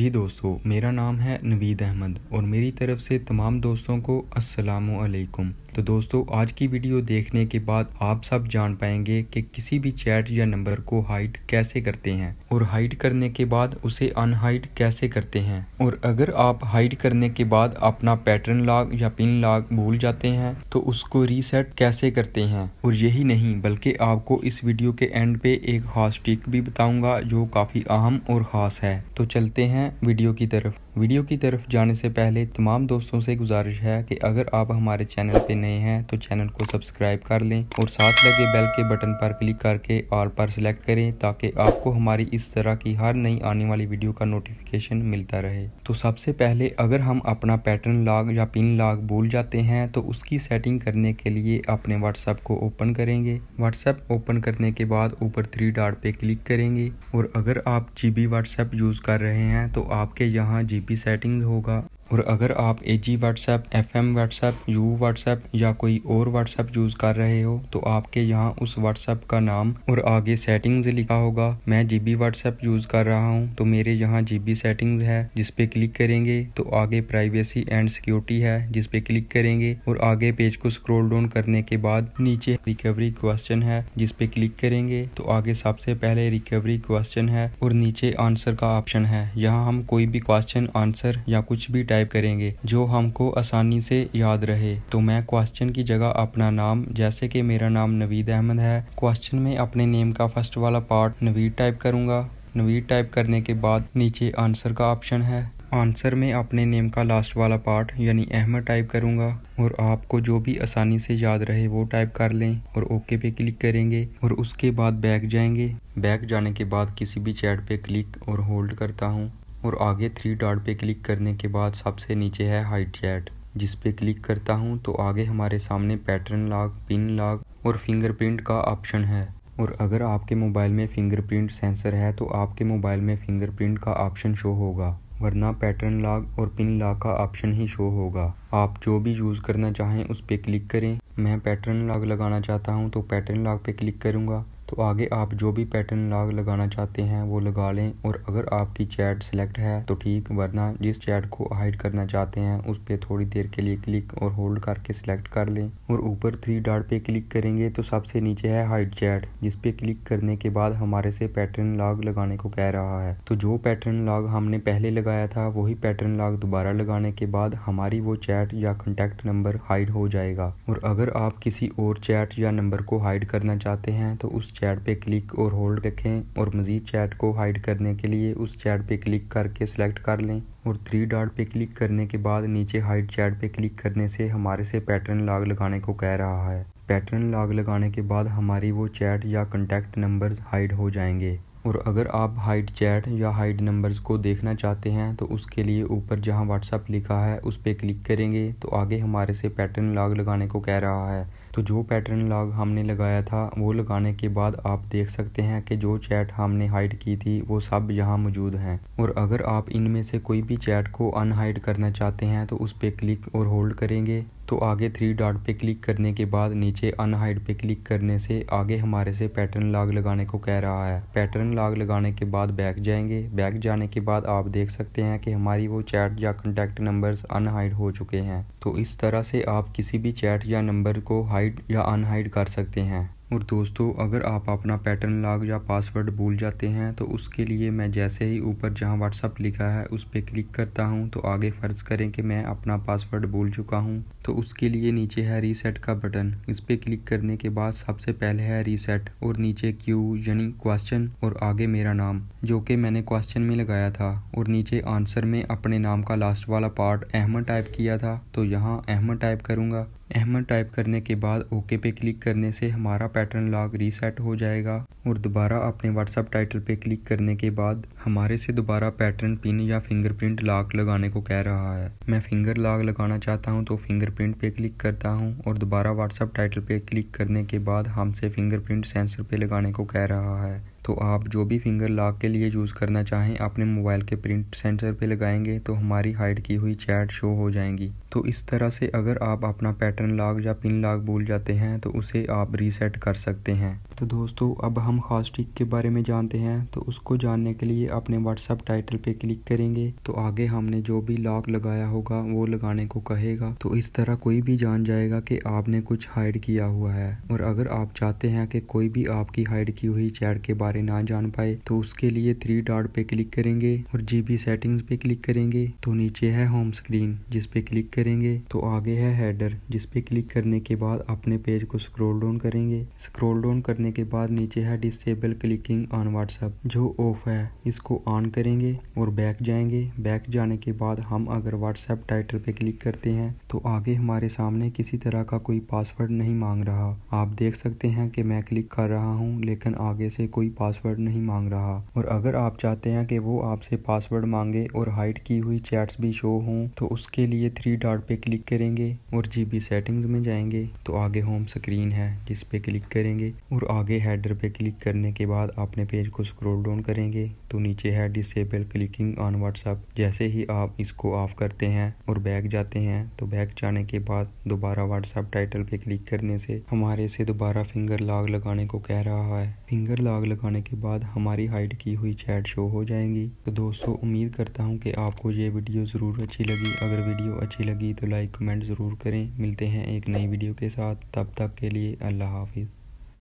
जी दोस्तों मेरा नाम है नवीद अहमद और मेरी तरफ से तमाम दोस्तों को अस्सलाम वालेकुम तो दोस्तों आज की वीडियो देखने के बाद आप सब जान पाएंगे कि किसी भी चैट या नंबर को हाइड कैसे करते हैं और हाइड करने के बाद उसे अनहाइड कैसे करते हैं और अगर आप हाइड करने के बाद अपना पैटर्न लॉक या पिन लॉक भूल जाते हैं तो उसको रीसेट कैसे करते हैं और यही नहीं बल्कि आपको इस वीडियो के एंड पे एक खास ट्रिक भी बताऊंगा जो काफी अहम और खास है तो चलते हैं हैं वीडियो की तरफ वीडियो की तरफ जाने से पहले तमाम दोस्तों से गुजारिश है कि अगर आप हमारे चैनल पे नए हैं तो चैनल को सब्सक्राइब कर लें और साथ लगे बेल के बटन पर क्लिक करके ऑल पर सेलेक्ट करें ताकि आपको हमारी इस तरह की हर नई आने वाली वीडियो का नोटिफिकेशन मिलता रहे तो सबसे पहले अगर हम अपना पैटर्न लॉग या पिन लॉग भूल जाते हैं तो उसकी सेटिंग करने के लिए अपने व्हाट्सएप को ओपन करेंगे व्हाट्सएप ओपन करने के बाद ऊपर थ्री डॉट पे क्लिक करेंगे और अगर आप जी बी व्हाट्सएप यूज़ कर रहे हैं तो आपके यहाँ जी सी सेटिंग होगा और अगर आप A G WhatsApp F M WhatsApp U WhatsApp या कोई और व्हाट्सएप यूज़ कर रहे हो तो आपके यहाँ उस व्हाट्सएप का नाम और आगे सेटिंग्स लिखा होगा मैं जी बी व्हाट्सएप यूज़ कर रहा हूँ तो मेरे यहाँ जी बी सेटिंग्स है जिसपे क्लिक करेंगे तो आगे प्राइवेसी एंड सिक्योरिटी है जिसपे क्लिक करेंगे और आगे पेज को स्क्रोल डाउन करने के बाद नीचे रिकवरी क्वेश्चन है जिसपे क्लिक करेंगे तो आगे सबसे पहले रिकवरी क्वेश्चन है और नीचे आंसर का ऑप्शन है यहाँ हम कोई भी क्वेश्चन आंसर या कुछ भी टाइप करेंगे जो हमको आसानी से याद रहे तो मैं क्वेश्चन की जगह अपना नाम जैसे कि मेरा नाम नवीद अहमद है क्वेश्चन में अपने नेम का फर्स्ट वाला पार्ट नवीद टाइप करूँगा नवीद टाइप करने के बाद नीचे आंसर का ऑप्शन है आंसर में अपने नेम का लास्ट वाला पार्ट यानी अहमद टाइप करूँगा और आपको जो भी आसानी से याद रहे वो टाइप कर लें और ओके पे क्लिक करेंगे और उसके बाद बैक जाएंगे बैक जाने के बाद किसी भी चैट पे क्लिक और होल्ड करता हूँ और आगे थ्री डॉट पे क्लिक करने के बाद सबसे नीचे है हाइट चैट जिस पे क्लिक करता हूँ तो आगे हमारे सामने पैटर्न लॉक पिन लॉक और फिंगरप्रिंट का ऑप्शन है और अगर आपके मोबाइल में फिंगरप्रिंट सेंसर है तो आपके मोबाइल में फिंगरप्रिंट का ऑप्शन शो होगा वरना पैटर्न लॉक और पिन लॉक का ऑप्शन ही शो होगा आप जो भी यूज़ करना चाहें उस पर क्लिक करें मैं पैटर्न लॉक लगाना चाहता हूँ तो पैटर्न लॉक पे क्लिक करूँगा तो आगे आप जो भी पैटर्न लाग लगाना चाहते हैं वो लगा लें और अगर आपकी चैट सेलेक्ट है तो ठीक वरना जिस चैट को हाइड करना चाहते हैं उस पर थोड़ी देर के लिए क्लिक और होल्ड करके सिलेक्ट कर लें और ऊपर थ्री डॉट पे क्लिक करेंगे तो सबसे नीचे है हाइड चैट जिस पे क्लिक करने के बाद हमारे से पैटर्न लाग लगाने को कह रहा है तो जो पैटर्न लाग हमने पहले लगाया था वही पैटर्न लाग दोबारा लगाने के बाद हमारी वो चैट या कंटेक्ट नंबर हाइड हो जाएगा और अगर आप किसी और चैट या नंबर को हाइड करना चाहते हैं तो उस चैट पे क्लिक और होल्ड रखें और मज़ीद चैट को हाइड करने के लिए उस चैट पे क्लिक करके सेलेक्ट कर लें और थ्री डॉट पे क्लिक करने के बाद नीचे हाइड चैट पे क्लिक करने से हमारे से पैटर्न लॉग लगाने को कह रहा है पैटर्न लॉग लगाने के बाद हमारी वो चैट या कंटेक्ट नंबर हाइड हो जाएंगे और अगर आप हाइड चैट या हाइड नंबर्स को देखना चाहते हैं तो उसके लिए ऊपर जहां व्हाट्सअप लिखा है उस पर क्लिक करेंगे तो आगे हमारे से पैटर्न लॉग लगाने को कह रहा है तो जो पैटर्न लॉग हमने लगाया था वो लगाने के बाद आप देख सकते हैं कि जो चैट हमने हाइड की थी वो सब यहाँ मौजूद हैं और अगर आप इनमें से कोई भी चैट को अनहाइड करना चाहते हैं तो उस पर क्लिक और होल्ड करेंगे तो आगे थ्री डॉट पे क्लिक करने के बाद नीचे अनहाइड पे क्लिक करने से आगे हमारे से पैटर्न लाग लगाने को कह रहा है पैटर्न लाग लगाने के बाद बैक जाएंगे बैक जाने के बाद आप देख सकते हैं कि हमारी वो चैट या कंटेक्ट नंबर्स अनहाइड हो चुके हैं तो इस तरह से आप किसी भी चैट या नंबर को हाइड या अनहाइड कर सकते हैं और दोस्तों अगर आप अपना पैटर्न लॉग या पासवर्ड भूल जाते हैं तो उसके लिए मैं जैसे ही ऊपर जहां व्हाट्सअप लिखा है उस पर क्लिक करता हूं तो आगे फ़र्ज़ करें कि मैं अपना पासवर्ड भूल चुका हूं तो उसके लिए नीचे है रीसेट का बटन इस पर क्लिक करने के बाद सबसे पहले है रीसेट और नीचे क्यू यानी क्वेश्चन और आगे मेरा नाम जो कि मैंने क्वेश्चन में लगाया था और नीचे आंसर में अपने नाम का लास्ट वाला पार्ट अहमद टाइप किया था तो यहाँ अहमद टाइप करूँगा अहमद टाइप करने के बाद ओके पे क्लिक करने से हमारा पैटर्न लॉग रीसेट हो जाएगा और दोबारा अपने व्हाट्सअप टाइटल पे क्लिक करने के बाद हमारे से दोबारा पैटर्न पिन या फिंगरप्रिंट लॉक लगाने को कह रहा है मैं फिंगर लॉक लगाना चाहता हूँ तो फिंगरप्रिंट पे क्लिक करता हूँ और दोबारा व्हाट्सअप टाइटल पे क्लिक करने के बाद हमसे फिंगरप्रिंट सेंसर पे लगाने को कह रहा है तो आप जो भी फिंगर लॉक के लिए यूज़ करना चाहें अपने मोबाइल के प्रिंट सेंसर पे लगाएंगे तो हमारी हाइड की हुई चैट शो हो जाएंगी तो इस तरह से अगर आप अपना पैटर्न लॉक या पिन लॉक भूल जाते हैं तो उसे आप रीसेट कर सकते हैं तो दोस्तों अब हम हॉस्टिक के बारे में जानते हैं तो उसको जानने के लिए अपने व्हाट्सअप टाइटल पे क्लिक करेंगे तो आगे हमने जो भी लॉक लगाया होगा वो लगाने को कहेगा तो इस तरह कोई भी जान जाएगा कि आपने कुछ हाइड किया हुआ है और अगर आप चाहते हैं कि कोई भी आपकी हाइड की हुई चैट के बारे सारे ना जान पाए तो उसके लिए थ्री डॉट पे क्लिक करेंगे और जीबी सेटिंग्स पे क्लिक करेंगे तो नीचे है होम स्क्रीन जिस पे क्लिक करेंगे तो आगे है हेडर जिस पे क्लिक करने के बाद अपने पेज को स्क्रॉल डाउन करेंगे स्क्रॉल डाउन करने के बाद नीचे है डिसेबल क्लिकिंग ऑन व्हाट्सएप जो ऑफ है इसको ऑन करेंगे और बैक जाएंगे बैक जाने के बाद हम अगर व्हाट्सएप टाइटल पे क्लिक करते हैं तो आगे हमारे सामने किसी तरह का कोई पासवर्ड नहीं मांग रहा आप देख सकते हैं कि मैं क्लिक कर रहा हूं लेकिन आगे से कोई पासवर्ड नहीं मांग रहा और अगर आप चाहते हैं कि वो आपसे पासवर्ड मांगे और हाइड की हुई चैट्स भी शो हों तो उसके लिए थ्री डॉट पे क्लिक करेंगे और जी सेटिंग्स में जाएंगे तो आगे होम स्क्रीन है जिस पे क्लिक करेंगे और आगे हेडर पे क्लिक करने के बाद अपने पेज को स्क्रोल डाउन करेंगे तो नीचे है डिसेबल क्लिकिंग ऑन व्हाट्सअप जैसे ही आप इसको ऑफ करते हैं और बैग जाते हैं तो बैग जाने के बाद दोबारा व्हाट्सअप टाइटल पे क्लिक करने से हमारे से दोबारा फिंगर लाग लगाने को कह रहा है फिंगर लाग लगाने आने के बाद हमारी हाइड की हुई चैट शो हो जाएंगी तो दोस्तों उम्मीद करता हूँ कि आपको ये वीडियो ज़रूर अच्छी लगी अगर वीडियो अच्छी लगी तो लाइक कमेंट ज़रूर करें मिलते हैं एक नई वीडियो के साथ तब तक के लिए अल्लाह हाफिज़